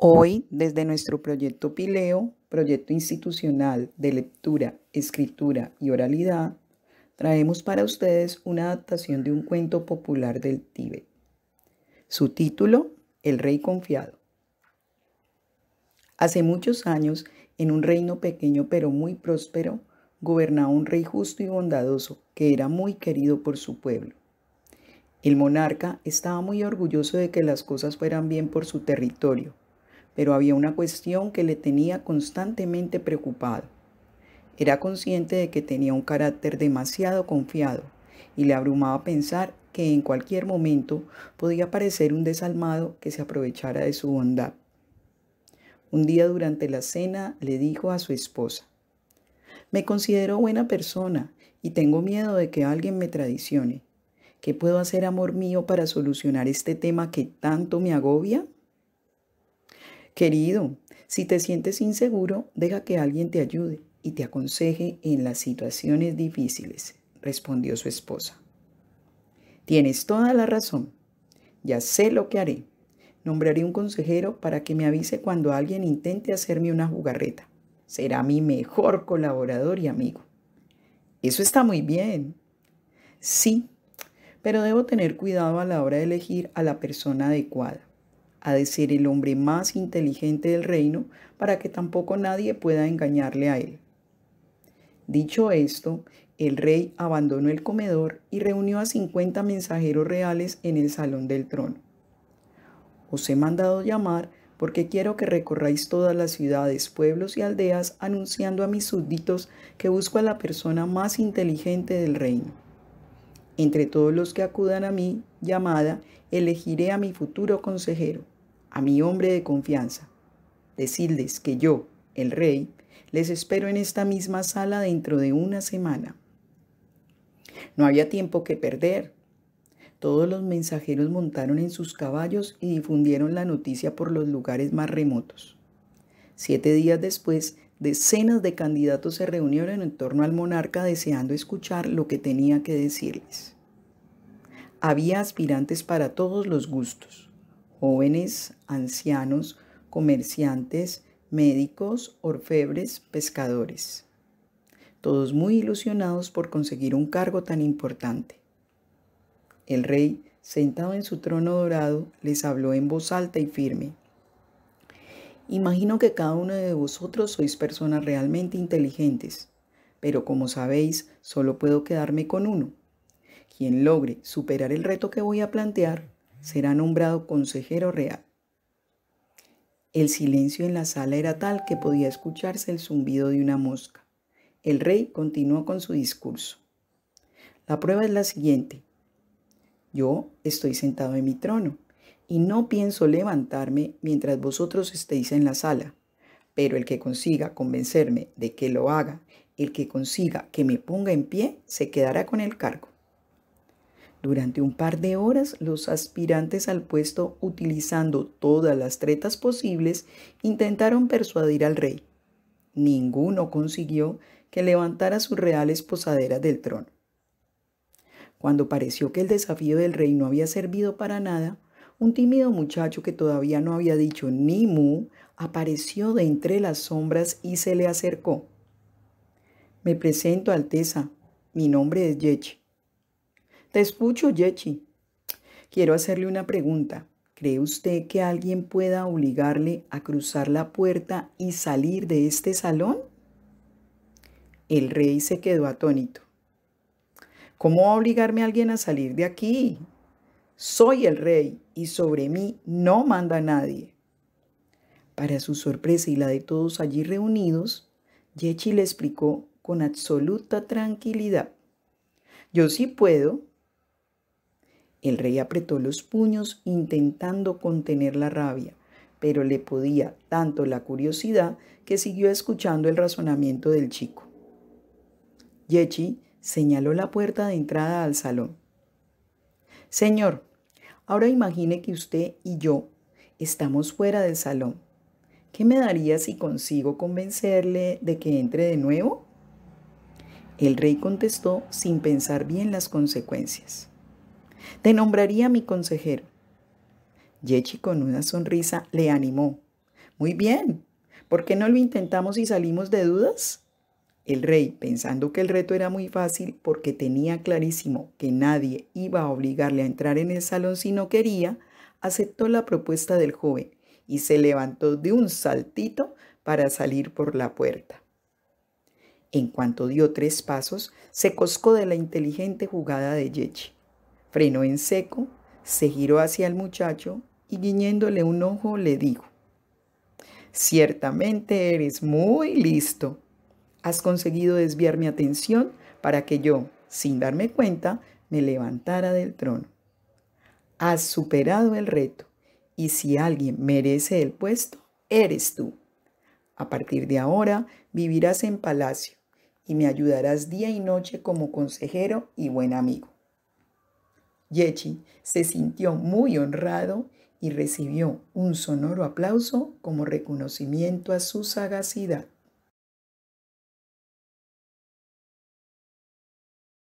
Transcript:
Hoy, desde nuestro proyecto Pileo, proyecto institucional de lectura, escritura y oralidad, traemos para ustedes una adaptación de un cuento popular del Tíbet. Su título, El Rey Confiado. Hace muchos años, en un reino pequeño pero muy próspero, gobernaba un rey justo y bondadoso que era muy querido por su pueblo. El monarca estaba muy orgulloso de que las cosas fueran bien por su territorio pero había una cuestión que le tenía constantemente preocupado. Era consciente de que tenía un carácter demasiado confiado y le abrumaba pensar que en cualquier momento podía parecer un desalmado que se aprovechara de su bondad. Un día durante la cena le dijo a su esposa, me considero buena persona y tengo miedo de que alguien me tradicione. ¿Qué puedo hacer, amor mío, para solucionar este tema que tanto me agobia? Querido, si te sientes inseguro, deja que alguien te ayude y te aconseje en las situaciones difíciles, respondió su esposa. Tienes toda la razón. Ya sé lo que haré. Nombraré un consejero para que me avise cuando alguien intente hacerme una jugarreta. Será mi mejor colaborador y amigo. Eso está muy bien. Sí, pero debo tener cuidado a la hora de elegir a la persona adecuada ha de ser el hombre más inteligente del reino para que tampoco nadie pueda engañarle a él. Dicho esto, el rey abandonó el comedor y reunió a 50 mensajeros reales en el salón del trono. Os he mandado llamar porque quiero que recorráis todas las ciudades, pueblos y aldeas anunciando a mis súbditos que busco a la persona más inteligente del reino. Entre todos los que acudan a mi llamada, elegiré a mi futuro consejero, a mi hombre de confianza. Decirles que yo, el rey, les espero en esta misma sala dentro de una semana. No había tiempo que perder. Todos los mensajeros montaron en sus caballos y difundieron la noticia por los lugares más remotos. Siete días después Decenas de candidatos se reunieron en torno al monarca deseando escuchar lo que tenía que decirles. Había aspirantes para todos los gustos, jóvenes, ancianos, comerciantes, médicos, orfebres, pescadores. Todos muy ilusionados por conseguir un cargo tan importante. El rey, sentado en su trono dorado, les habló en voz alta y firme. Imagino que cada uno de vosotros sois personas realmente inteligentes, pero como sabéis, solo puedo quedarme con uno. Quien logre superar el reto que voy a plantear será nombrado consejero real. El silencio en la sala era tal que podía escucharse el zumbido de una mosca. El rey continuó con su discurso. La prueba es la siguiente. Yo estoy sentado en mi trono y no pienso levantarme mientras vosotros estéis en la sala. Pero el que consiga convencerme de que lo haga, el que consiga que me ponga en pie, se quedará con el cargo. Durante un par de horas, los aspirantes al puesto, utilizando todas las tretas posibles, intentaron persuadir al rey. Ninguno consiguió que levantara sus reales posaderas del trono. Cuando pareció que el desafío del rey no había servido para nada, un tímido muchacho que todavía no había dicho ni mu apareció de entre las sombras y se le acercó. Me presento, Alteza. Mi nombre es Yechi. Te escucho, Yechi. Quiero hacerle una pregunta. ¿Cree usted que alguien pueda obligarle a cruzar la puerta y salir de este salón? El rey se quedó atónito. ¿Cómo a obligarme a alguien a salir de aquí? soy el rey y sobre mí no manda nadie. Para su sorpresa y la de todos allí reunidos, Yechi le explicó con absoluta tranquilidad. Yo sí puedo. El rey apretó los puños intentando contener la rabia, pero le podía tanto la curiosidad que siguió escuchando el razonamiento del chico. Yechi señaló la puerta de entrada al salón. Señor, Ahora imagine que usted y yo estamos fuera del salón. ¿Qué me daría si consigo convencerle de que entre de nuevo? El rey contestó sin pensar bien las consecuencias. Te nombraría mi consejero. Yechi con una sonrisa le animó. Muy bien, ¿por qué no lo intentamos y salimos de dudas? El rey, pensando que el reto era muy fácil porque tenía clarísimo que nadie iba a obligarle a entrar en el salón si no quería, aceptó la propuesta del joven y se levantó de un saltito para salir por la puerta. En cuanto dio tres pasos, se coscó de la inteligente jugada de Yechi. Frenó en seco, se giró hacia el muchacho y guiñéndole un ojo le dijo, Ciertamente eres muy listo Has conseguido desviar mi atención para que yo, sin darme cuenta, me levantara del trono. Has superado el reto y si alguien merece el puesto, eres tú. A partir de ahora vivirás en palacio y me ayudarás día y noche como consejero y buen amigo. Yechi se sintió muy honrado y recibió un sonoro aplauso como reconocimiento a su sagacidad.